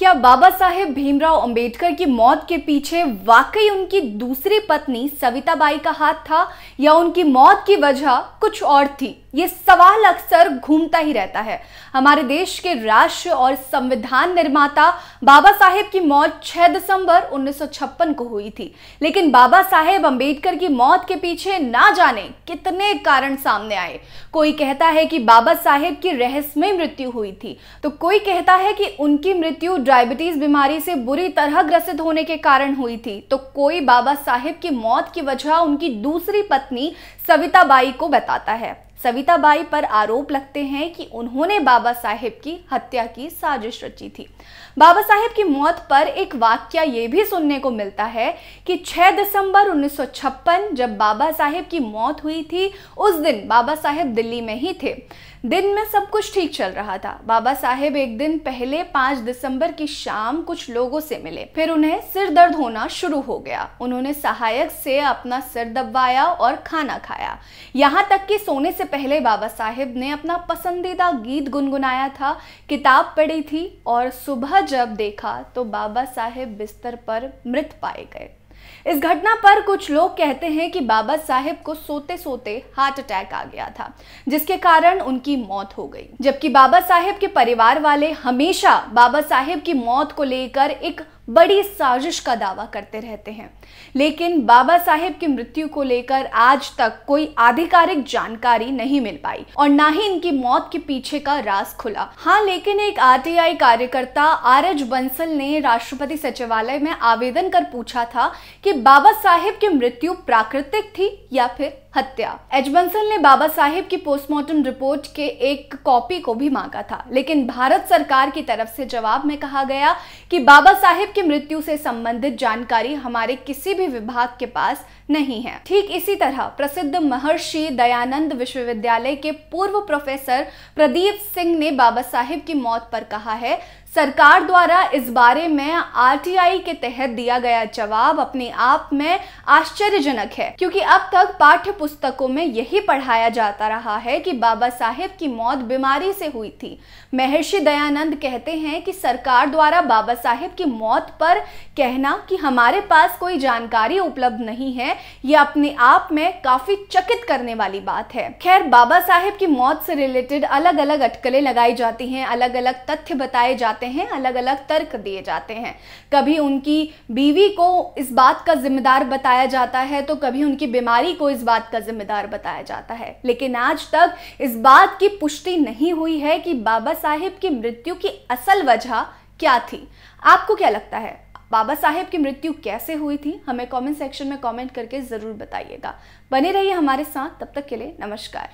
क्या बाबा साहेब भीमराव अंबेडकर की मौत के पीछे वाकई उनकी दूसरी पत्नी सविताबाई का हाथ था या उनकी मौत की वजह कुछ और थी ये सवाल अक्सर घूमता ही रहता है हमारे देश के राष्ट्र और संविधान निर्माता बाबा साहेब की मौत 6 दिसंबर 1956 को हुई थी लेकिन बाबा साहेब अंबेडकर की मौत के पीछे ना जाने कितने कारण सामने आए कोई कहता है कि बाबा साहेब की रहस्यमय मृत्यु हुई थी तो कोई कहता है कि उनकी मृत्यु डायबिटीज बीमारी से बुरी तरह ग्रसित होने के कारण हुई थी तो कोई बाबा साहिब की मौत की वजह उनकी दूसरी पत्नी सविताबाई को बताता है सविता बाई पर आरोप लगते हैं कि उन्होंने बाबा साहेब की हत्या की साजिश रची थी बाबा साहेब की मौत पर एक वाक्य ये भी सुनने को मिलता है कि 6 दिसंबर 1956 जब बाबा साहेब की मौत हुई थी उस दिन बाबा साहेब दिल्ली में ही थे दिन में सब कुछ ठीक चल रहा था बाबा साहेब एक दिन पहले 5 दिसंबर की शाम कुछ लोगों से मिले फिर उन्हें सिर दर्द होना शुरू हो गया उन्होंने सहायक से अपना सिर दबवाया और खाना खाया यहाँ तक कि सोने से पहले बाबा साहेब ने अपना पसंदीदा गीत गुनगुनाया था किताब पढ़ी थी और सुबह जब देखा तो बाबा साहेब बिस्तर पर मृत पाए गए इस घटना पर कुछ लोग कहते हैं कि बाबा साहेब को सोते सोते हार्ट अटैक आ गया था जिसके कारण उनकी मौत हो गई जबकि बाबा साहेब के परिवार वाले हमेशा बाबा साहेब की मौत को लेकर एक बड़ी साजिश का दावा करते रहते हैं लेकिन बाबा साहेब की मृत्यु को लेकर आज तक कोई आधिकारिक जानकारी नहीं मिल पाई और ना ही इनकी मौत के पीछे का राज खुला हाँ लेकिन एक आरटीआई कार्यकर्ता आर एच बंसल ने राष्ट्रपति सचिवालय में आवेदन कर पूछा था कि बाबा साहेब की मृत्यु प्राकृतिक थी या फिर हत्या एच बंसल ने बाबा साहेब की पोस्टमार्टम रिपोर्ट के एक कॉपी को भी मांगा था लेकिन भारत सरकार की तरफ से जवाब में कहा गया कि बाबा साहेब की मृत्यु से संबंधित जानकारी हमारे किसी भी विभाग के पास नहीं है ठीक इसी तरह प्रसिद्ध महर्षि दयानंद विश्वविद्यालय के पूर्व प्रोफेसर प्रदीप सिंह ने बाबा साहेब की मौत पर कहा है सरकार द्वारा इस बारे में आरटीआई के तहत दिया गया जवाब अपने आप में आश्चर्यजनक है क्योंकि अब तक पाठ्य पुस्तकों में यही पढ़ाया जाता रहा है कि बाबा साहेब की मौत बीमारी से हुई थी महर्षि दयानंद कहते हैं कि सरकार द्वारा बाबा साहेब की मौत पर कहना कि हमारे पास कोई जानकारी उपलब्ध नहीं है यह अपने आप में काफी चकित करने वाली बात है खैर बाबा साहेब की मौत से रिलेटेड अलग अलग अटकलें लगाई जाती हैं अलग अलग तथ्य बताए जाते जाते हैं अलग अलग तर्क दिए जाते हैं कभी उनकी बीवी को इस बात का जिम्मेदार बताया जाता है तो कभी उनकी बीमारी को इस बात का जिम्मेदार बताया जाता है लेकिन आज तक इस बात की पुष्टि नहीं हुई है कि बाबा साहेब की मृत्यु की असल वजह क्या थी आपको क्या लगता है बाबा साहेब की मृत्यु कैसे हुई थी हमें कमेंट सेक्शन में कमेंट करके ज़रूर बताइएगा बने रहिए हमारे साथ तब तक के लिए नमस्कार